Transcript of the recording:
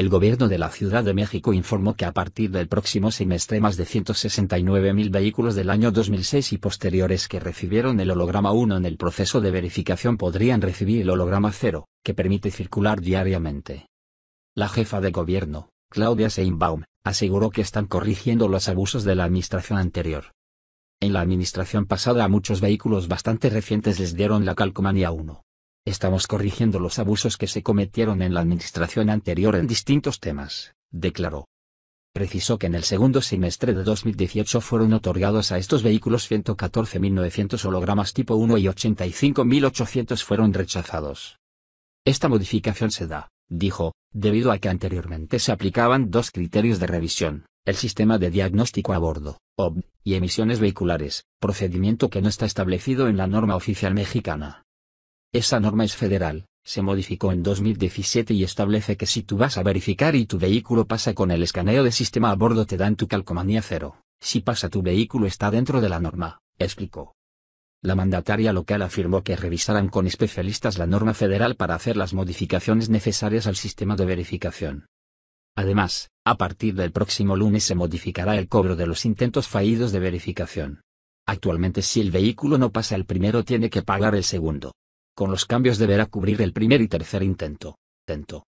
el gobierno de la Ciudad de México informó que a partir del próximo semestre más de 169.000 vehículos del año 2006 y posteriores que recibieron el holograma 1 en el proceso de verificación podrían recibir el holograma 0, que permite circular diariamente. La jefa de gobierno, Claudia Seinbaum, aseguró que están corrigiendo los abusos de la administración anterior. En la administración pasada a muchos vehículos bastante recientes les dieron la calcomanía 1. Estamos corrigiendo los abusos que se cometieron en la administración anterior en distintos temas, declaró. Precisó que en el segundo semestre de 2018 fueron otorgados a estos vehículos 114.900 hologramas tipo 1 y 85.800 fueron rechazados. Esta modificación se da, dijo, debido a que anteriormente se aplicaban dos criterios de revisión, el sistema de diagnóstico a bordo, OBD, y emisiones vehiculares, procedimiento que no está establecido en la norma oficial mexicana. Esa norma es federal, se modificó en 2017 y establece que si tú vas a verificar y tu vehículo pasa con el escaneo de sistema a bordo te dan tu calcomanía cero. Si pasa tu vehículo está dentro de la norma, explicó. La mandataria local afirmó que revisarán con especialistas la norma federal para hacer las modificaciones necesarias al sistema de verificación. Además, a partir del próximo lunes se modificará el cobro de los intentos fallidos de verificación. Actualmente si el vehículo no pasa el primero tiene que pagar el segundo, con los cambios deberá cubrir el primer y tercer intento. Tento.